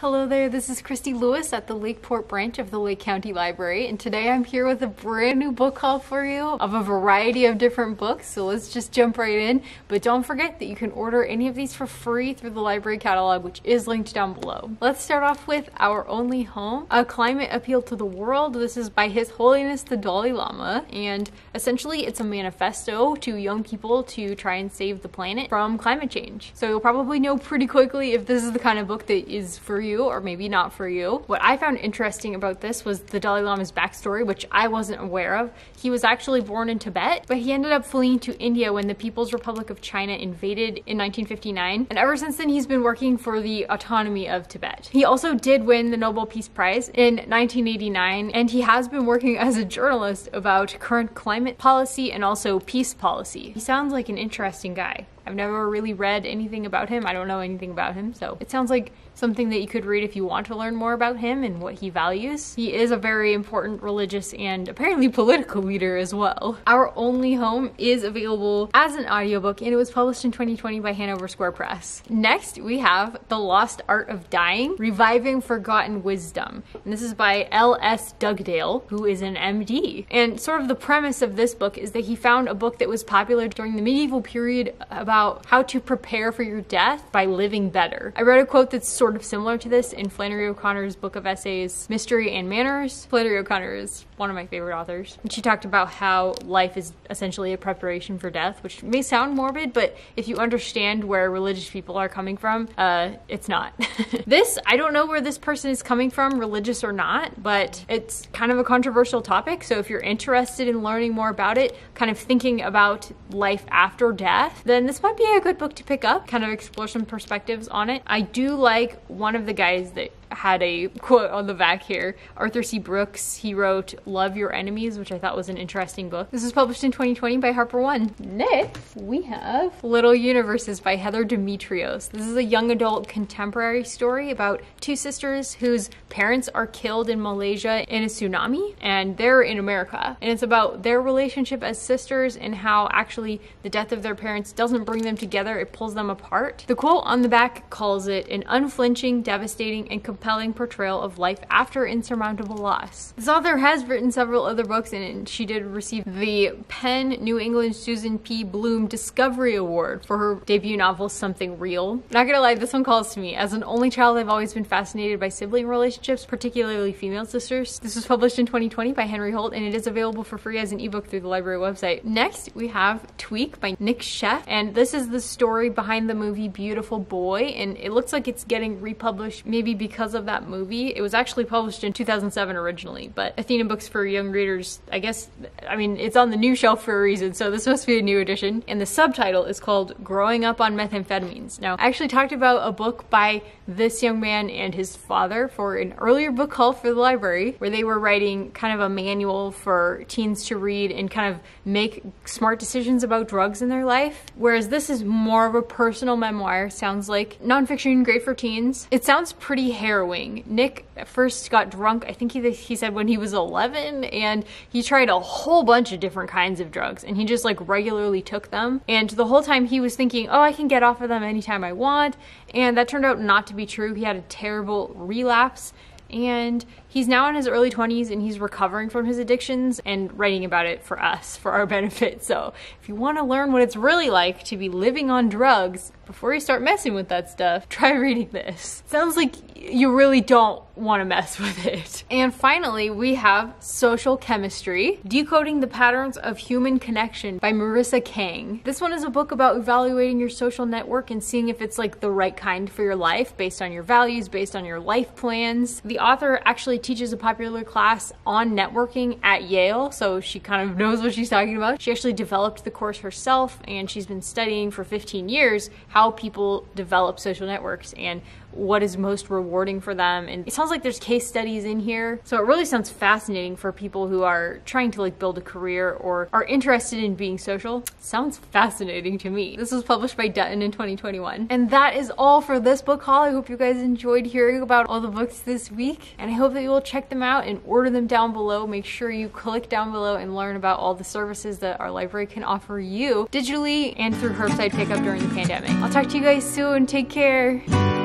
Hello there, this is Christy Lewis at the Lakeport branch of the Lake County Library, and today I'm here with a brand new book haul for you of a variety of different books. So let's just jump right in. But don't forget that you can order any of these for free through the library catalog, which is linked down below. Let's start off with Our Only Home A Climate Appeal to the World. This is by His Holiness the Dalai Lama, and essentially it's a manifesto to young people to try and save the planet from climate change. So you'll probably know pretty quickly if this is the kind of book that is for you you or maybe not for you. What I found interesting about this was the Dalai Lama's backstory, which I wasn't aware of. He was actually born in Tibet, but he ended up fleeing to India when the People's Republic of China invaded in 1959. And ever since then, he's been working for the autonomy of Tibet. He also did win the Nobel Peace Prize in 1989, and he has been working as a journalist about current climate policy and also peace policy. He sounds like an interesting guy. I've never really read anything about him. I don't know anything about him. So it sounds like something that you could read if you want to learn more about him and what he values. He is a very important religious and apparently political leader as well. Our Only Home is available as an audiobook and it was published in 2020 by Hanover Square Press. Next, we have The Lost Art of Dying, Reviving Forgotten Wisdom. And this is by L.S. Dugdale, who is an MD. And sort of the premise of this book is that he found a book that was popular during the medieval period about about how to prepare for your death by living better. I read a quote that's sort of similar to this in Flannery O'Connor's book of essays, Mystery and Manners. Flannery O'Connor is one of my favorite authors. And she talked about how life is essentially a preparation for death, which may sound morbid, but if you understand where religious people are coming from, uh, it's not. this, I don't know where this person is coming from, religious or not, but it's kind of a controversial topic. So if you're interested in learning more about it, kind of thinking about life after death, then this might might be a good book to pick up, kind of explore some perspectives on it. I do like one of the guys that had a quote on the back here. Arthur C. Brooks, he wrote Love Your Enemies, which I thought was an interesting book. This was published in 2020 by Harper One. Next, we have Little Universes by Heather Demetrios. This is a young adult contemporary story about two sisters whose parents are killed in Malaysia in a tsunami, and they're in America. And it's about their relationship as sisters and how actually the death of their parents doesn't bring them together, it pulls them apart. The quote on the back calls it an unflinching, devastating, and compelling portrayal of life after insurmountable loss. This author has written several other books and she did receive the Penn New England Susan P. Bloom Discovery Award for her debut novel Something Real. Not gonna lie, this one calls to me. As an only child, I've always been fascinated by sibling relationships, particularly female sisters. This was published in 2020 by Henry Holt and it is available for free as an ebook through the library website. Next, we have Tweak by Nick Sheff and the this is the story behind the movie Beautiful Boy, and it looks like it's getting republished maybe because of that movie. It was actually published in 2007 originally, but Athena Books for Young Readers, I guess, I mean, it's on the new shelf for a reason, so this must be a new edition. And the subtitle is called Growing Up on Methamphetamines. Now, I actually talked about a book by this young man and his father for an earlier book haul for the library, where they were writing kind of a manual for teens to read and kind of make smart decisions about drugs in their life. Whereas this is more of a personal memoir. Sounds like nonfiction, great for teens. It sounds pretty harrowing. Nick first got drunk, I think he, he said when he was 11, and he tried a whole bunch of different kinds of drugs, and he just like regularly took them. And the whole time he was thinking, oh, I can get off of them anytime I want. And that turned out not to be true. He had a terrible relapse and he's now in his early 20s and he's recovering from his addictions and writing about it for us, for our benefit. So if you want to learn what it's really like to be living on drugs before you start messing with that stuff, try reading this. Sounds like you really don't want to mess with it. And finally, we have Social Chemistry, Decoding the Patterns of Human Connection by Marissa Kang. This one is a book about evaluating your social network and seeing if it's like the right kind for your life based on your values, based on your life plans. The author actually teaches a popular class on networking at Yale, so she kind of knows what she's talking about. She actually developed the course herself and she's been studying for 15 years how people develop social networks and what is most rewarding for them. And it sounds like there's case studies in here. So it really sounds fascinating for people who are trying to like build a career or are interested in being social. Sounds fascinating to me. This was published by Dutton in 2021. And that is all for this book haul. I hope you guys enjoyed hearing about all the books this week. And I hope that you will check them out and order them down below. Make sure you click down below and learn about all the services that our library can offer you digitally and through curbside pickup during the pandemic. I'll talk to you guys soon. Take care.